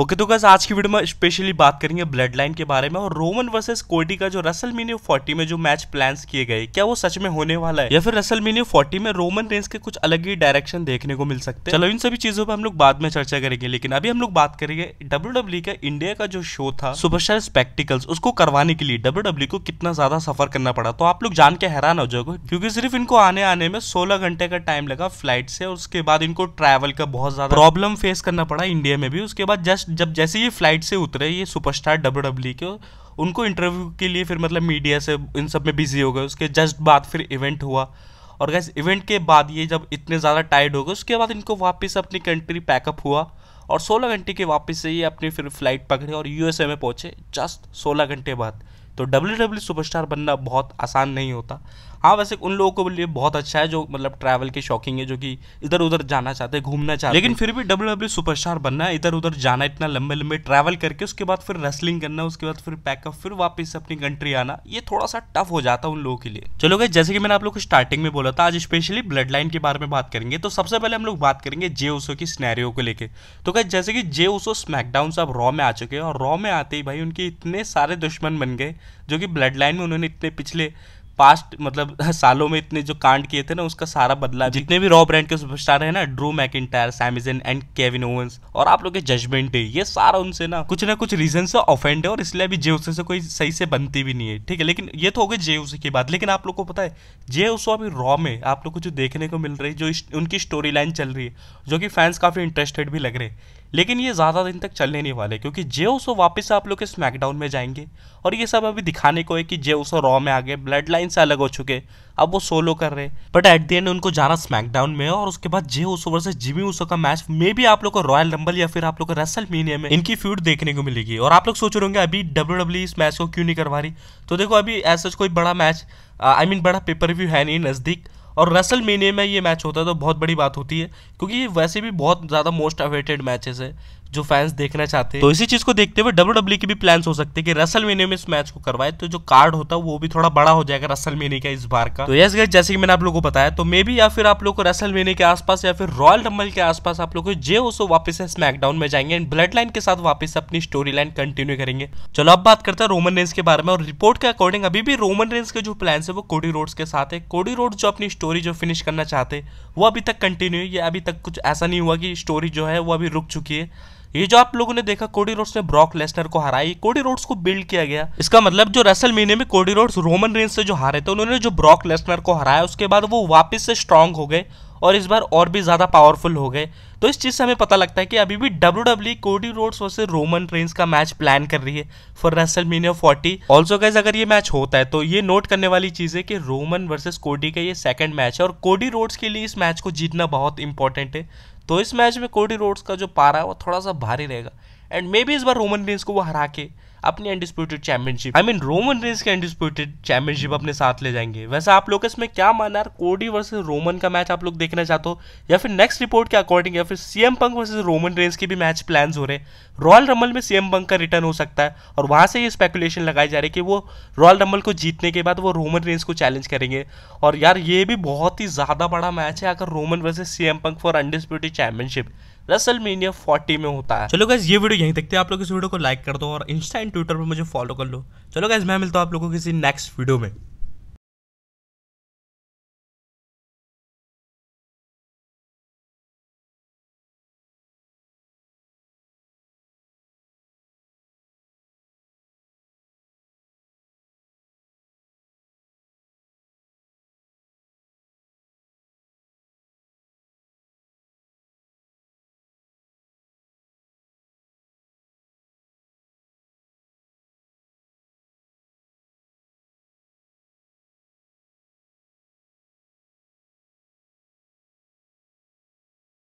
okay तो गज आज की वीडियो में स्पेशली बात करेंगे ब्लड लाइन के बारे में और रोमन वर्सेस कोडी का जो रसल मीनियो फोर्टी में जो मैच प्लान्स किए गए क्या वो सच में होने वाला है या फिर रसल मीनियो फोर्टी में रोमन रेंस के कुछ अलग ही डायरेक्शन देखने को मिल सकते हैं चलो इन सभी चीजों पर हम लोग बाद में चर्चा करेंगे लेकिन अभी हम लोग बात करेंगे डब्ल्यू का इंडिया का जो शो था सुपरस्टार स्पेक्टिकल्स उसको करवाने के लिए डब्ल्यू e को कितना ज्यादा सफर करना पड़ा तो आप लोग जान के हैरान हो जाओगे क्योंकि सिर्फ इनको आने आने में सोलह घंटे का टाइम लगा फ्लाइट से उसके बाद इनको ट्रैवल का बहुत ज्यादा प्रॉब्लम फेस करना पड़ा इंडिया में भी उसके बाद जस्ट जब जैसे ये फ्लाइट से उतरे ये सुपरस्टार डब्ल्यू डब्ल्यू के उनको इंटरव्यू के लिए फिर मतलब मीडिया से इन सब में बिजी हो गए उसके जस्ट बाद फिर इवेंट हुआ और गैस इवेंट के बाद ये जब इतने ज़्यादा टायर्ड हो गए उसके बाद इनको वापस अपनी कंट्री पैकअप हुआ और 16 घंटे के वापस से ये अपनी फिर फ्लाइट पकड़े और यू में पहुँचे जस्ट 16 घंटे बाद तो डब्ल्यू डब्ल्यू सुपरस्टार बनना बहुत आसान नहीं होता हाँ वैसे उन लोगों के लिए बहुत अच्छा है जो मतलब ट्रैवल के शौकीन है जो कि इधर उधर जाना चाहते हैं घूमना चाहते हैं लेकिन फिर भी डब्ल्यू डब्ल्यू सुपरस्टार बनना है इधर उधर जाना इतना लंबे लंबे ट्रैवल करके उसके बाद फिर रेसलिंग करना उसके बाद फिर पैकअप फिर वापस अपनी कंट्री आना ये थोड़ा सा टफ हो जाता है उन लोगों के लिए चलो गए जैसे कि मैंने आप लोग को स्टार्टिंग में बोला था आज स्पेशली ब्लड लाइन के बारे में बात करेंगे तो सबसे पहले हम लोग बात करेंगे जे ओसो की स्नैरियो को लेकर तो क्या जैसे कि जे ओसो स्मैकडाउन से अब रॉ में आ चुके हैं और रॉ में आते ही भाई उनके इतने सारे दुश्मन बन गए जो कि ब्लड लाइन में उन्होंने इतने पिछले पास्ट मतलब सालों में इतने जो कांड किए थे ना उसका सारा बदला जितने भी रॉ ब्रांड के सुपरस्टार है ना Drew McIntyre Sami Zayn and Kevin Owens और आप लोग के जजमेंट डे ये सारा उनसे ना कुछ ना कुछ रीजन से ऑफेंड है और इसलिए अभी जे से कोई सही से बनती भी नहीं है ठीक है लेकिन ये तो हो गई जे की बात लेकिन आप लोग को पता है जे अभी रॉ में आप लोग को जो देखने को मिल रही है जो उनकी स्टोरी लाइन चल रही है जो कि फैंस काफ़ी इंटरेस्टेड भी लग रहे हैं लेकिन ये ज़्यादा दिन तक चलने नहीं वाले क्योंकि जे उसो वापस आप लोग के स्मैकडाउन में जाएंगे और ये सब अभी दिखाने को है कि जे उसो रॉ में आ गए ब्लड लाइन से अलग हो चुके अब वो सोलो कर रहे बट एट दी एंड उनको जाना स्मैकडाउन में और उसके बाद जे उसो वर्सेस जिमी उसो का मैच मे भी आप लोग को रॉयल रंबल या फिर आप लोग को रेसल में इनकी फ्यूड देखने को मिलेगी और आप लोग सोच रहे होंगे अभी डब्ल्यू डब्ल्यू e इस मैच को क्यों नहीं करवा रही तो देखो अभी ऐसा कोई बड़ा मैच आई मीन बड़ा पेपर व्यू है नहीं नज़दीक और रसल में ये मैच होता है तो बहुत बड़ी बात होती है क्योंकि ये वैसे भी बहुत ज़्यादा मोस्ट अवेटेड मैचेस है जो फैंस देखना चाहते हैं तो इसी चीज को देखते हुए डब्ल्यू डब्ल्यू e के भी प्लान हो सकते हैं कि रसल मेनिया में इस मैच को करवाए तो जो कार्ड होता है वो भी थोड़ा बड़ा हो जाएगा रसल मेनिया का इस बार का तो यस गाइस जैसे कि मैंने आप लोगों को बताया तो मे बी या फिर आप लोग रसल मेनिया के आसपास या फिर रॉयल रंबल के आसपास आप लोग जे ओसो वापस स्मैकडाउन में जाएंगे एंड ब्लड लाइन के साथ वापस अपनी स्टोरी लाइन कंटिन्यू करेंगे चलो अब बात करते हैं रोमन रेंस के बारे में और रिपोर्ट के अकॉर्डिंग अभी भी रोमन रेंस के जो प्लान है वो कोडी रोड्स के साथ है कोडी रोड जो अपनी स्टोरी जो फिनिश करना चाहते वो अभी तक कंटिन्यू है अभी तक कुछ ऐसा नहीं हुआ कि स्टोरी जो है वो अभी रुक चुकी है ये जो आप लोगों ने देखा कोडी रोड्स ने ब्रॉक लेस्टर को हराई कोडी रोड्स को बिल्ड किया गया इसका मतलब जो रसल मीने में कोडी रोड्स रोमन रेंज से जो हारे थे उन्होंने जो ब्रॉक लेसनर को हराया उसके बाद वो वापिस से स्ट्रॉन्ग हो गए और इस बार और भी ज़्यादा पावरफुल हो गए तो इस चीज़ से हमें पता लगता है कि अभी भी डब्ल्यू डब्ल्यू कोडी रोड्स वैसे रोमन रेंस का मैच प्लान कर रही है for WrestleMania forty also guess अगर ये मैच होता है तो ये नोट करने वाली चीज़ है कि रोमन वर्सेज कोडी का ये सेकेंड मैच है और कोडी रोड्स के लिए इस मैच को जीतना बहुत इंपॉर्टेंट है तो इस मैच में कोडी रोड्स का जो पारा है वो थोड़ा सा भारी रहेगा एंड मे बी इस बार रोमन रेंस को वो हरा के अपनी undisputed championship I mean Roman Reigns की अनडिस्प्यूटेड चैंपियनशिप अपने साथ ले जाएंगे वैसे आप लोग इसमें क्या माना है कोडी वर्सेज रोमन का मैच आप लोग देखना चाहते हो या फिर नेक्स्ट रिपोर्ट के अकॉर्डिंग या फिर CM Punk versus Roman Reigns के भी मैच प्लान हो रहे हैं रॉयल रमल में सीएम पंक का रिटर्न हो सकता है और वहां से ये स्पेकुलेशन लगाई जा रही है कि वो रॉयल रमल को जीतने के बाद वो रोमन रेंस को चैलेंज करेंगे और यार ये भी बहुत ही ज़्यादा बड़ा मैच है अगर Roman versus CM Punk for undisputed championship WrestleMania forty में होता है चलो गैस ये वीडियो यहीं देखते हैं आप लोग इस वीडियो को लाइक कर दो और इंस्टा ट्विटर पर मुझे फॉलो कर लो चलो गैस मैं मिलता हूँ आप लोगों को किसी नेक्स्ट वीडियो में